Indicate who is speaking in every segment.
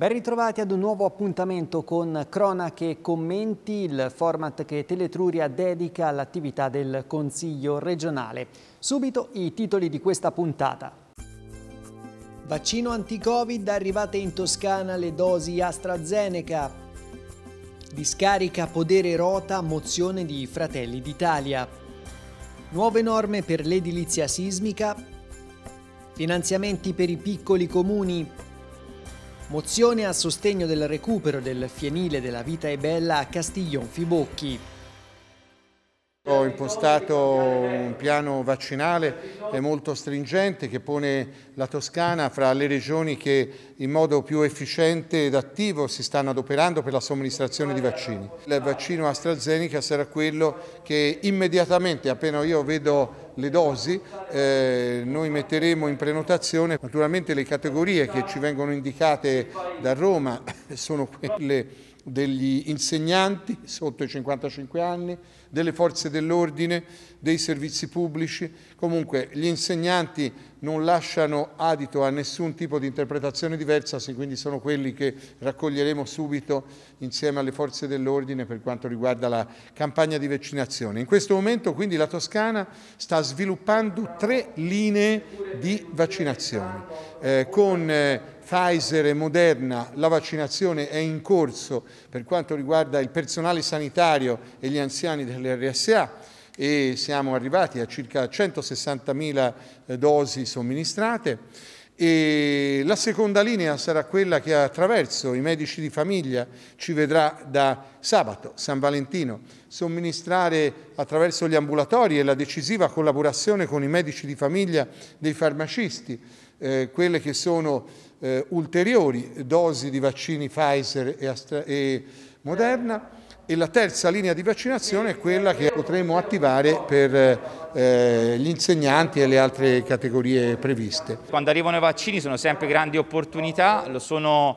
Speaker 1: Ben ritrovati ad un nuovo appuntamento con Cronache e Commenti, il format che Teletruria dedica all'attività del Consiglio regionale. Subito i titoli di questa puntata. Vaccino anti-Covid arrivate in Toscana le dosi AstraZeneca. Discarica Podere Rota, mozione di Fratelli d'Italia. Nuove norme per l'edilizia sismica. Finanziamenti per i piccoli comuni. Mozione a sostegno del recupero
Speaker 2: del fienile della vita e bella a Castiglion Fibocchi. Ho impostato un piano vaccinale molto stringente che pone la Toscana fra le regioni che in modo più efficiente ed attivo si stanno adoperando per la somministrazione di vaccini. Il vaccino AstraZeneca sarà quello che immediatamente, appena io vedo le dosi, eh, noi metteremo in prenotazione. Naturalmente le categorie che ci vengono indicate da Roma sono quelle degli insegnanti sotto i 55 anni, delle forze dell'ordine, dei servizi pubblici. Comunque gli insegnanti non lasciano adito a nessun tipo di interpretazione diversa, quindi sono quelli che raccoglieremo subito insieme alle forze dell'ordine per quanto riguarda la campagna di vaccinazione. In questo momento quindi la Toscana sta sviluppando tre linee di vaccinazione eh, con eh, Pfizer e Moderna, la vaccinazione è in corso per quanto riguarda il personale sanitario e gli anziani dell'RSA e siamo arrivati a circa 160.000 eh, dosi somministrate. E la seconda linea sarà quella che attraverso i medici di famiglia ci vedrà da sabato, San Valentino, somministrare attraverso gli ambulatori e la decisiva collaborazione con i medici di famiglia dei farmacisti, eh, quelle che sono eh, ulteriori dosi di vaccini Pfizer e, Astra e Moderna e la terza linea di vaccinazione è quella che potremo attivare per eh, gli insegnanti e le altre categorie previste.
Speaker 3: Quando arrivano i vaccini sono sempre grandi opportunità, lo sono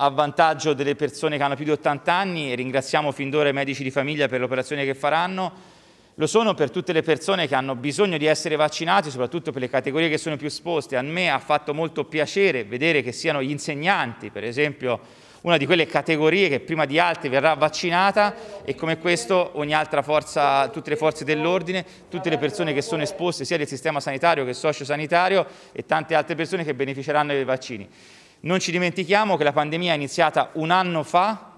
Speaker 3: a vantaggio delle persone che hanno più di 80 anni e ringraziamo fin d'ora i medici di famiglia per l'operazione che faranno lo sono per tutte le persone che hanno bisogno di essere vaccinati, soprattutto per le categorie che sono più esposte. A me ha fatto molto piacere vedere che siano gli insegnanti, per esempio, una di quelle categorie che prima di altri verrà vaccinata e come questo ogni altra forza, tutte le forze dell'ordine, tutte le persone che sono esposte sia del sistema sanitario che sociosanitario e tante altre persone che beneficeranno dei vaccini. Non ci dimentichiamo che la pandemia è iniziata un anno fa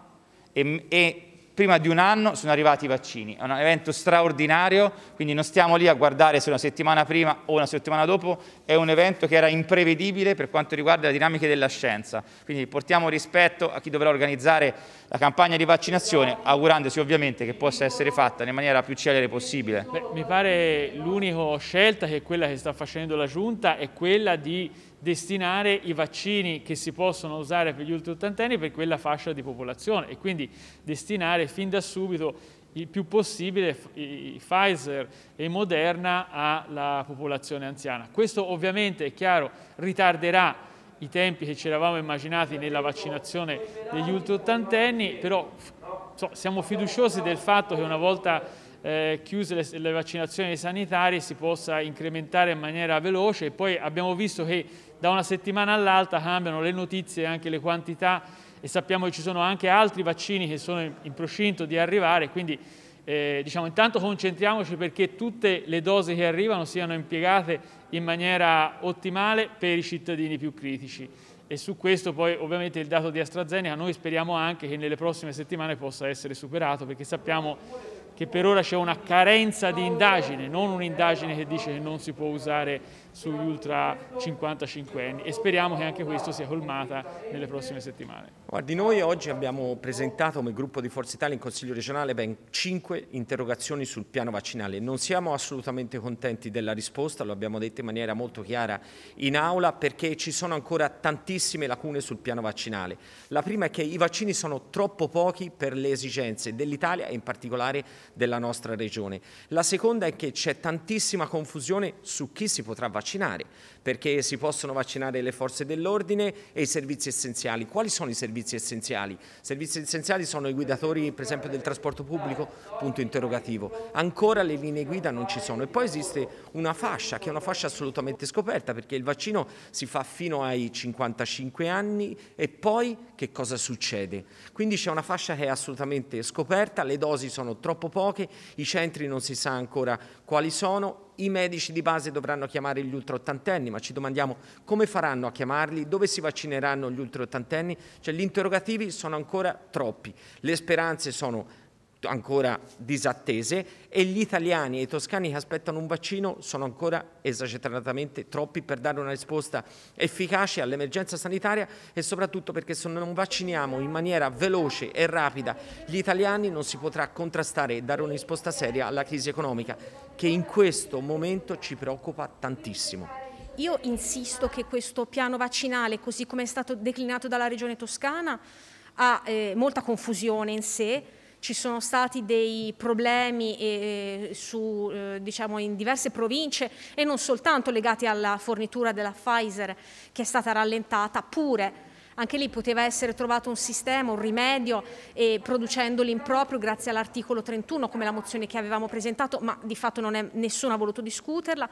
Speaker 3: e, e prima di un anno sono arrivati i vaccini. È un evento straordinario, quindi non stiamo lì a guardare se una settimana prima o una settimana dopo, è un evento che era imprevedibile per quanto riguarda le dinamiche della scienza. Quindi portiamo rispetto a chi dovrà organizzare la campagna di vaccinazione, augurandosi ovviamente che possa essere fatta in maniera più celere possibile. Beh,
Speaker 4: mi pare l'unica scelta che quella che sta facendo la Giunta è quella di destinare i vaccini che si possono usare per gli ultra ottantenni per quella fascia di popolazione e quindi destinare fin da subito il più possibile i Pfizer e Moderna alla popolazione anziana. Questo ovviamente è chiaro ritarderà i tempi che ci eravamo immaginati nella vaccinazione degli ultra ottantenni, però so, siamo fiduciosi del fatto che una volta eh, chiuse le, le vaccinazioni sanitarie si possa incrementare in maniera veloce e poi abbiamo visto che da una settimana all'altra cambiano le notizie e anche le quantità e sappiamo che ci sono anche altri vaccini che sono in, in procinto di arrivare, quindi eh, diciamo, intanto concentriamoci perché tutte le dosi che arrivano siano impiegate in maniera ottimale per i cittadini più critici e su questo poi ovviamente il dato di AstraZeneca noi speriamo anche che nelle prossime settimane possa essere superato perché sappiamo che per ora c'è una carenza di indagine, non un'indagine che dice che non si può usare sugli ultra 55 anni e speriamo che anche questo sia colmata nelle prossime settimane.
Speaker 5: Guardi, noi oggi abbiamo presentato come gruppo di Forza Italia in Consiglio regionale ben 5 interrogazioni sul piano vaccinale. Non siamo assolutamente contenti della risposta, lo abbiamo detto in maniera molto chiara in aula, perché ci sono ancora tantissime lacune sul piano vaccinale. La prima è che i vaccini sono troppo pochi per le esigenze dell'Italia e in particolare della nostra regione. La seconda è che c'è tantissima confusione su chi si potrà vaccinare vaccinare, perché si possono vaccinare le forze dell'ordine e i servizi essenziali. Quali sono i servizi essenziali? I servizi essenziali sono i guidatori per esempio del trasporto pubblico, punto interrogativo. Ancora le linee guida non ci sono e poi esiste una fascia che è una fascia assolutamente scoperta perché il vaccino si fa fino ai 55 anni e poi che cosa succede? Quindi c'è una fascia che è assolutamente scoperta, le dosi sono troppo poche, i centri non si sa ancora quali sono, i medici di base dovranno chiamare gli ultraottantenni, ma ci domandiamo come faranno a chiamarli, dove si vaccineranno gli ultraottantenni, cioè gli interrogativi sono ancora troppi, le speranze sono ancora disattese e gli italiani e i toscani che aspettano un vaccino sono ancora esageratamente troppi per dare una risposta efficace all'emergenza sanitaria e soprattutto perché se non vacciniamo in maniera veloce e rapida gli italiani non si potrà contrastare e dare una risposta seria alla crisi economica che in questo momento ci preoccupa tantissimo.
Speaker 6: Io insisto che questo piano vaccinale, così come è stato declinato dalla Regione Toscana, ha eh, molta confusione in sé, ci sono stati dei problemi eh, eh, su, eh, diciamo in diverse province e non soltanto legati alla fornitura della Pfizer che è stata rallentata, pure anche lì poteva essere trovato un sistema, un rimedio, eh, producendo l'improprio grazie all'articolo 31 come la mozione che avevamo presentato, ma di fatto è, nessuno ha voluto discuterla.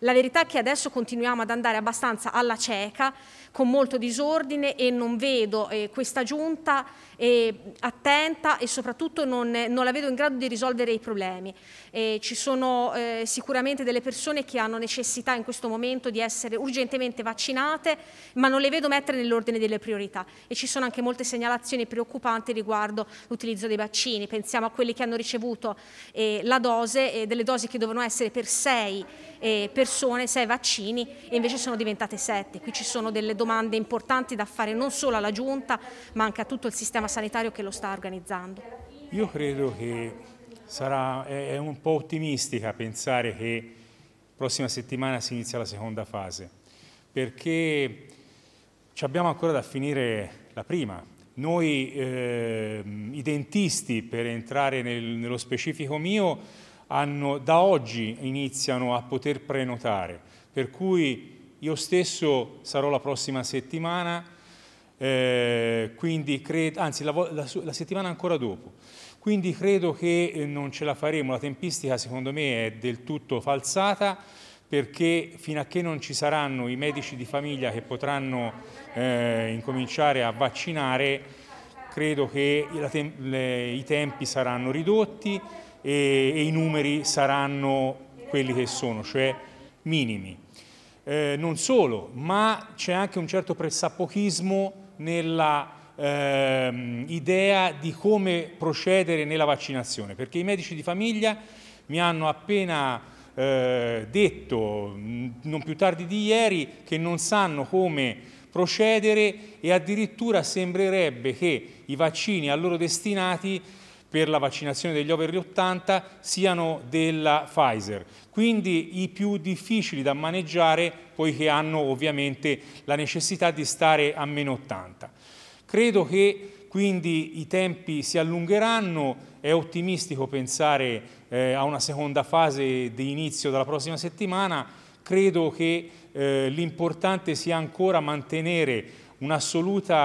Speaker 6: La verità è che adesso continuiamo ad andare abbastanza alla cieca, con molto disordine e non vedo eh, questa giunta eh, attenta e soprattutto non, non, la vedo in grado di risolvere i problemi. Eh, ci sono eh, sicuramente delle persone che hanno necessità in questo momento di essere urgentemente vaccinate, ma non le vedo mettere nell'ordine delle priorità priorità e ci sono anche molte segnalazioni preoccupanti riguardo l'utilizzo dei vaccini, pensiamo a quelli che hanno ricevuto eh, la dose, eh, delle dosi che dovevano essere per sei eh, persone, sei vaccini e invece sono diventate sette, qui ci sono delle domande importanti da fare non solo alla Giunta ma anche a tutto il sistema sanitario che lo sta organizzando.
Speaker 7: Io credo che sarà, è un po' ottimistica pensare che prossima settimana si inizia la seconda fase, perché ci abbiamo ancora da finire la prima. Noi, eh, i dentisti, per entrare nel, nello specifico mio, hanno, da oggi iniziano a poter prenotare, per cui io stesso sarò la prossima settimana, eh, anzi la, la, la settimana ancora dopo. Quindi credo che eh, non ce la faremo, la tempistica secondo me è del tutto falsata, perché fino a che non ci saranno i medici di famiglia che potranno eh, incominciare a vaccinare, credo che te le, i tempi saranno ridotti e, e, i numeri saranno quelli che sono, cioè minimi. Eh, non solo, ma c'è anche un certo pressapochismo nella eh, idea di come procedere nella vaccinazione, perché i medici di famiglia mi hanno appena eh, detto non più tardi di ieri che non sanno come procedere e addirittura sembrerebbe che i vaccini a loro destinati per la vaccinazione degli over 80 siano della Pfizer, quindi i più difficili da maneggiare poiché hanno ovviamente la necessità di stare a meno 80. Credo che quindi i tempi si allungheranno, è ottimistico pensare eh, a una seconda fase di inizio della prossima settimana, credo che eh, l'importante sia ancora mantenere un assoluto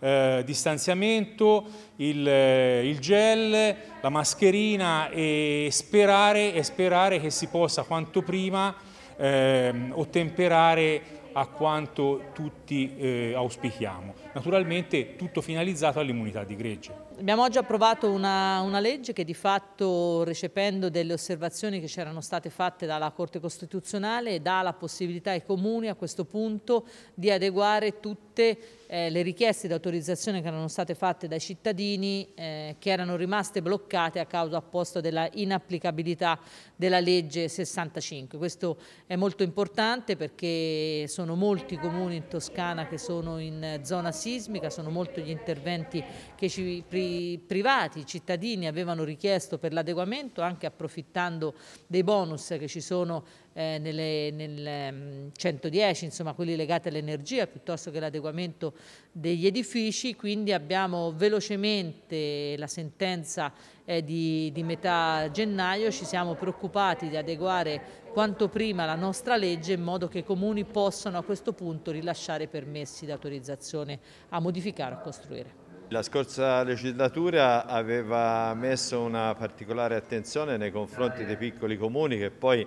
Speaker 7: eh, distanziamento, il, eh, il, gel, la mascherina e sperare, e sperare che si possa quanto prima ehm, ottemperare a quanto tutti eh, auspichiamo naturalmente tutto finalizzato all'immunità di gregge.
Speaker 8: Abbiamo oggi approvato una, una legge che di fatto recependo delle osservazioni che c'erano state fatte dalla Corte Costituzionale dà la possibilità ai comuni a questo punto di adeguare tutte eh, le richieste di autorizzazione che erano state fatte dai cittadini eh, che erano rimaste bloccate a causa apposta della inapplicabilità della legge 65. Questo è molto importante perché sono molti comuni in Toscana che sono in zona 6 antisismica, sono molto gli interventi che ci, pri, privati, cittadini avevano richiesto per l'adeguamento, anche approfittando dei bonus che ci sono eh, nelle, nel 110, ehm, insomma quelli legati all'energia piuttosto che l'adeguamento degli edifici, quindi abbiamo velocemente la sentenza eh, di, di metà gennaio, ci siamo preoccupati di adeguare quanto prima la nostra legge in modo che i comuni possano a questo punto rilasciare permessi di autorizzazione a modificare o costruire.
Speaker 9: La scorsa legislatura aveva messo una particolare attenzione nei confronti dei piccoli comuni che poi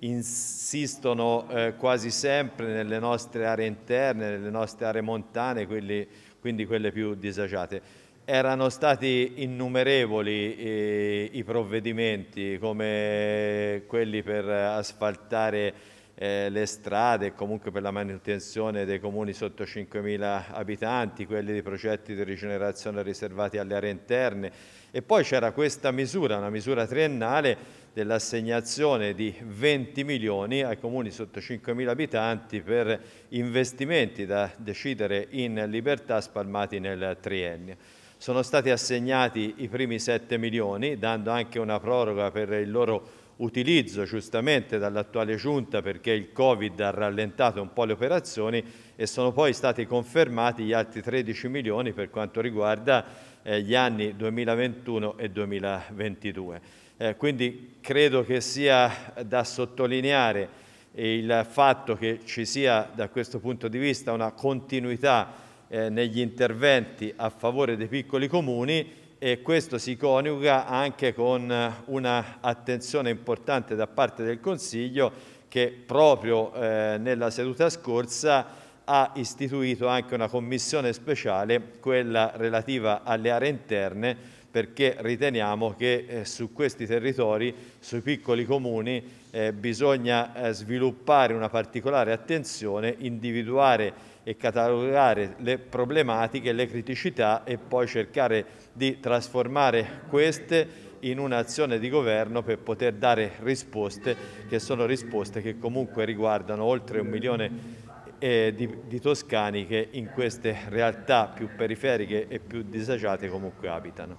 Speaker 9: insistono eh, quasi sempre nelle nostre aree interne, nelle nostre aree montane, quelli, quindi quelle più disagiate. Erano stati innumerevoli eh, i provvedimenti come quelli per asfaltare eh, le strade e comunque per la manutenzione dei comuni sotto 5.000 abitanti, quelli di progetti di rigenerazione riservati alle aree interne e poi c'era questa misura, una misura triennale dell'assegnazione di 20 milioni ai comuni sotto 5.000 abitanti per investimenti da decidere in libertà spalmati nel triennio sono stati assegnati i primi 7 milioni, dando anche una proroga per il loro utilizzo giustamente dall'attuale giunta perché il Covid ha rallentato un po' le operazioni e sono poi stati confermati gli altri 13 milioni per quanto riguarda eh, gli anni 2021 e 2022. Eh, quindi credo che sia da sottolineare il fatto che ci sia da questo punto di vista una continuità eh, negli interventi a favore dei piccoli comuni e questo si coniuga anche con eh, un'attenzione importante da parte del Consiglio che proprio eh, nella seduta scorsa ha istituito anche una commissione speciale, quella relativa alle aree interne, perché riteniamo che eh, su questi territori, sui piccoli comuni, eh, bisogna eh, sviluppare una particolare attenzione, individuare e catalogare le problematiche, le criticità e poi cercare di trasformare queste in un'azione di governo per poter dare risposte che sono risposte che comunque riguardano oltre un milione eh, di, di, toscani che in queste realtà più periferiche e più disagiate comunque abitano.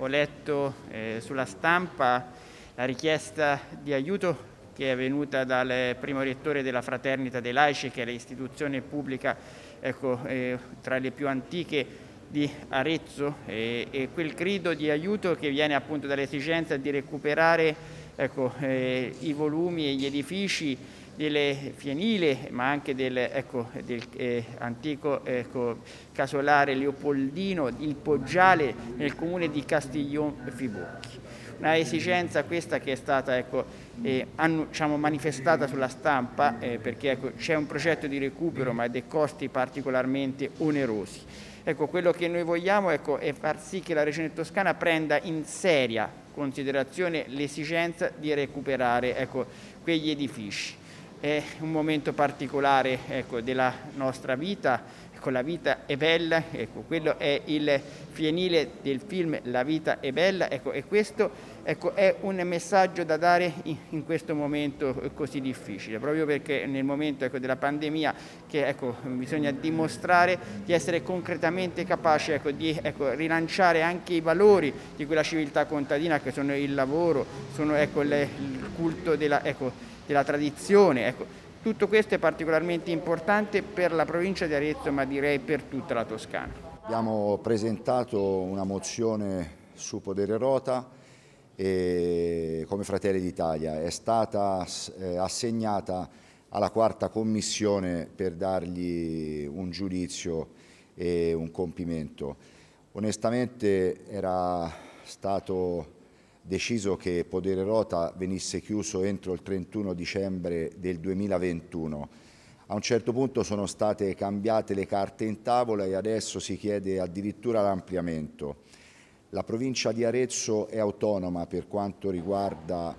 Speaker 1: Ho letto eh, sulla stampa la richiesta di aiuto che è venuta dal primo rettore della Fraternita dei Laici, che è l'istituzione pubblica ecco, eh, tra le più antiche di Arezzo e, e, quel grido di aiuto che viene appunto dall'esigenza di recuperare ecco, eh, i volumi e gli edifici delle fienile ma anche del, ecco, del eh, antico ecco, casolare Leopoldino, il Poggiale nel comune di Castiglion Fibocchi. Una esigenza questa che è stata ecco, eh, diciamo, manifestata sulla stampa eh, perché ecco, c'è un progetto di recupero ma dei costi particolarmente onerosi. Ecco, quello che noi vogliamo ecco, è far sì che la Regione Toscana prenda in seria considerazione l'esigenza di recuperare ecco, quegli edifici. È un momento particolare ecco, della nostra vita con La vita è bella, ecco, quello è il fienile del film La vita è bella, ecco, e questo ecco, è un messaggio da dare in, in, questo momento così difficile, proprio perché nel momento ecco, della pandemia che ecco, bisogna dimostrare di essere concretamente capaci ecco, di ecco, rilanciare anche i valori di quella civiltà contadina che sono il lavoro, sono le, il culto della, della tradizione tutto questo è particolarmente importante per la provincia di Arezzo ma direi per tutta la Toscana.
Speaker 10: Abbiamo presentato una mozione su Podere Rota e, eh, come Fratelli d'Italia. È stata eh, assegnata alla quarta commissione per dargli un giudizio e un compimento. Onestamente era stato deciso che Podere Rota venisse chiuso entro il 31 dicembre del 2021. A un certo punto sono state cambiate le carte in tavola e adesso si chiede addirittura l'ampliamento. La provincia di Arezzo è autonoma per quanto riguarda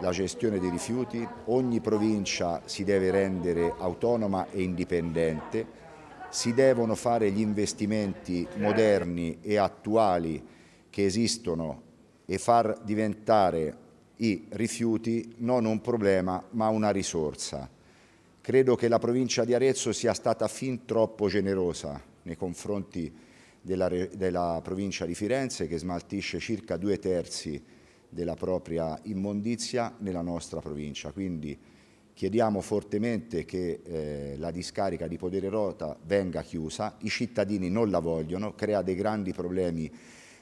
Speaker 10: la gestione dei rifiuti, ogni provincia si deve rendere autonoma e indipendente, si devono fare gli investimenti moderni e attuali che esistono e far diventare i rifiuti non un problema ma una risorsa. Credo che la provincia di Arezzo sia stata fin troppo generosa nei confronti della, della provincia di Firenze che smaltisce circa due terzi della propria immondizia nella nostra provincia. Quindi chiediamo fortemente che eh, la discarica di Podere Rota venga chiusa, i cittadini non la vogliono, crea dei grandi problemi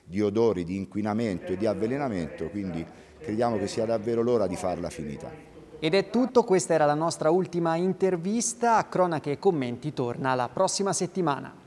Speaker 10: di odori, di inquinamento e di avvelenamento, quindi crediamo che sia davvero l'ora di farla finita.
Speaker 1: Ed è tutto, questa era la nostra ultima intervista, cronache e commenti torna la prossima settimana.